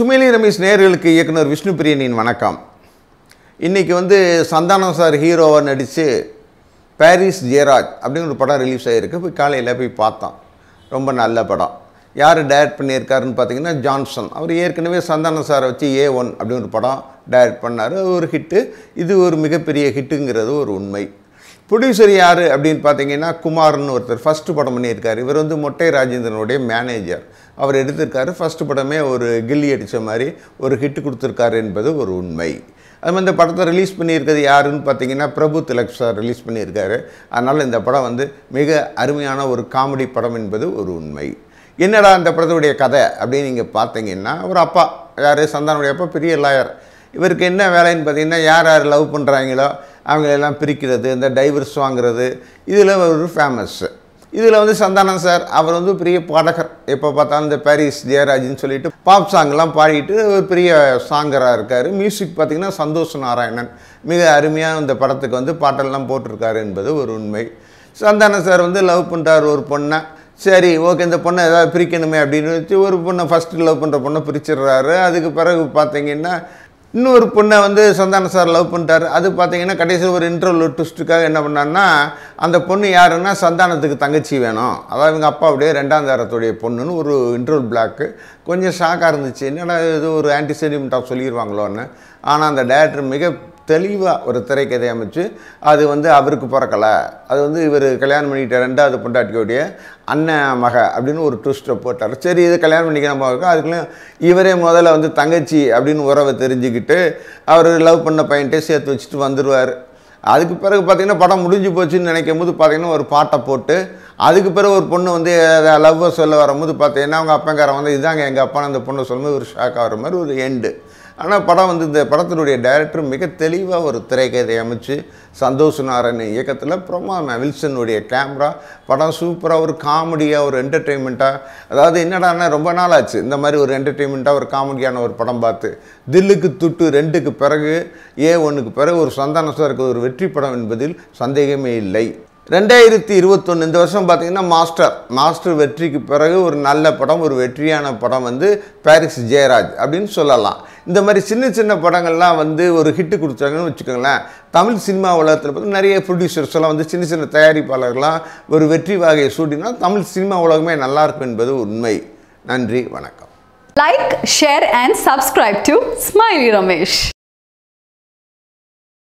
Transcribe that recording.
சுமேலி ரமேஷ் நேர்களுக்கு இயக்குனர் விஷ்ணு பிரியனின் வணக்கம் இன்றைக்கி வந்து சந்தானம் சார் ஹீரோவாக நடித்து பாரிஸ் ஜெயராஜ் அப்படிங்கிற படம் ரிலீஸ் ஆகியிருக்கு போய் காலையில் போய் பார்த்தோம் ரொம்ப நல்ல படம் யார் டைரக்ட் பண்ணியிருக்காருன்னு பார்த்தீங்கன்னா ஜான்சன் அவர் ஏற்கனவே சந்தானம் சாரை வச்சு ஏ ஒன் அப்படின்னு ஒரு படம் டைரக்ட் பண்ணார் ஒரு ஹிட்டு இது ஒரு மிகப்பெரிய ஹிட்டுங்கிறது ஒரு உண்மை ப்ரொடியூசர் யார் அப்படின்னு பார்த்தீங்கன்னா குமார்னு ஒருத்தர் ஃபஸ்ட்டு படம் பண்ணியிருக்கார் இவர் வந்து மொட்டை ராஜேந்திரனுடைய மேனேஜர் அவர் எடுத்திருக்காரு ஃபஸ்ட்டு படமே ஒரு கில்லி அடித்த மாதிரி ஒரு ஹிட் கொடுத்துருக்காரு என்பது ஒரு உண்மை அது இந்த படத்தை ரிலீஸ் பண்ணியிருக்கிறது யாருன்னு பார்த்தீங்கன்னா பிரபு திலக் சார் ரிலீஸ் பண்ணியிருக்காரு அதனால் இந்த படம் வந்து மிக அருமையான ஒரு காமெடி படம் என்பது ஒரு உண்மை என்னடா அந்த படத்துடைய கதை அப்படின்னு நீங்கள் பார்த்தீங்கன்னா ஒரு அப்பா யார் சந்தானுடைய அப்பா பெரிய லாயர் இவருக்கு என்ன வேலைன்னு பார்த்தீங்கன்னா யார் யார் லவ் பண்ணுறாங்களோ அவங்களெல்லாம் பிரிக்கிறது இந்த டைவர்ஸ் வாங்கிறது இதில் ஒரு ஃபேமஸ் இதில் வந்து சந்தானம் சார் அவர் வந்து பெரிய பாடகர் எப்போ பார்த்தாலும் இந்த பாரிஸ் ஜெயராஜ்னு சொல்லிட்டு பாப் சாங்லாம் பாடிட்டு ஒரு பெரிய சாங்கராக இருக்கார் மியூசிக் பார்த்திங்கன்னா சந்தோஷ் நாராயணன் மிக அருமையாக இந்த படத்துக்கு வந்து பாட்டெல்லாம் போட்டிருக்காரு என்பது ஒரு உண்மை சந்தானம் சார் வந்து லவ் பண்ணுறார் ஒரு பொண்ணை சரி ஓகே இந்த பொண்ணை ஏதாவது பிரிக்கணுமே அப்படின்னு வச்சு ஒரு பொண்ணை ஃபஸ்ட்டு லவ் பண்ணுற பொண்ணை பிரிச்சிடுறாரு அதுக்கு பிறகு பார்த்தீங்கன்னா இன்னொரு பொண்ணை வந்து சந்தான சார் லவ் பண்ணிட்டார் அது பார்த்தீங்கன்னா கடைசியில் ஒரு இன்டர்வல் ட்விஸ்ட்டுக்காக என்ன பண்ணாருன்னா அந்த பொண்ணு யாருன்னா சந்தானத்துக்கு தங்கச்சி வேணும் அதாவது இவங்க அப்பா அப்படியே ரெண்டாம் தாரத்துடைய பொண்ணுன்னு ஒரு இன்டர்வல் பிளாக்கு கொஞ்சம் ஷாக்காக இருந்துச்சு என்னடா இது ஒரு ஆன்டி சொல்லிடுவாங்களோன்னு ஆனால் அந்த டேரக்டர் மிக தெளிவாக ஒரு திரைக்கதை அமைச்சு அது வந்து அவருக்கு பிறக்கலை அது வந்து இவர் கல்யாணம் பண்ணிக்கிட்ட ரெண்டாவது பொண்டாட்டியோடைய அண்ணன் மக அப்படின்னு ஒரு ட்விஸ்ட்டை போட்டார் சரி இது கல்யாணம் பண்ணிக்கிற இருக்கும் அதுக்குள்ளே அதுக்குள்ளேயும் இவரே முதல்ல வந்து தங்கச்சி அப்படின்னு உறவை தெரிஞ்சுக்கிட்டு அவர் லவ் பண்ண பையன்ட்டே சேர்த்து வச்சுட்டு வந்துடுவார் அதுக்கு பிறகு பார்த்திங்கன்னா படம் முடிஞ்சு போச்சுன்னு நினைக்கும் போது பார்த்திங்கன்னா ஒரு பாட்டை போட்டு அதுக்கு பிறகு ஒரு பொண்ணு வந்து லவ்வை சொல்ல வரும்போது பார்த்திங்கன்னா அவங்க அப்பங்காரன் வந்து இதாங்க எங்கள் அப்பான்னு அந்த பொண்ணை சொல்லும்போது ஒரு ஷாக் ஆகிற மாதிரி ஒரு எண்டு ஆனால் படம் வந்து இந்த படத்தினுடைய டைரக்டர் மிக தெளிவாக ஒரு திரைக்கதை அமைச்சு சந்தோஷ் நாராயண் இயக்கத்தில் அப்புறமா வில்சனுடைய கேமரா படம் சூப்பராக ஒரு காமெடியாக ஒரு என்டர்டெயின்மெண்ட்டாக அதாவது என்னடானா ரொம்ப நாள் ஆச்சு இந்த மாதிரி ஒரு என்டர்டெயின்மெண்ட்டாக ஒரு காமெடியான ஒரு படம் பார்த்து தில்லுக்கு துட்டு ரெண்டுக்கு பிறகு ஏ ஒன்றுக்கு பிறகு ஒரு சந்தான இருக்கிற ஒரு வெற்றி படம் என்பதில் சந்தேகமே இல்லை ரெண்டாயிரத்தி இருபத்தொன்று இந்த வருஷம் பார்த்திங்கன்னா மாஸ்டர் மாஸ்டர் வெற்றிக்கு பிறகு ஒரு நல்ல படம் ஒரு வெற்றியான படம் வந்து பாரிஸ் ஜெயராஜ் அப்படின்னு சொல்லலாம் இந்த மாதிரி சின்ன சின்ன படங்கள்லாம் வந்து ஒரு ஹிட்டு கொடுத்தாங்கன்னு வச்சுக்கோங்களேன் தமிழ் சினிமா உலகத்தில் பார்த்து நிறைய ப்ரொடியூசர்ஸ் எல்லாம் வந்து சின்ன சின்ன தயாரிப்பாளர்கள்லாம் ஒரு வெற்றி வகையை சூட்டினால் தமிழ் சினிமா உலகமே நல்லாயிருக்கும் என்பது உண்மை நன்றி வணக்கம் like share and subscribe to smiley Ramesh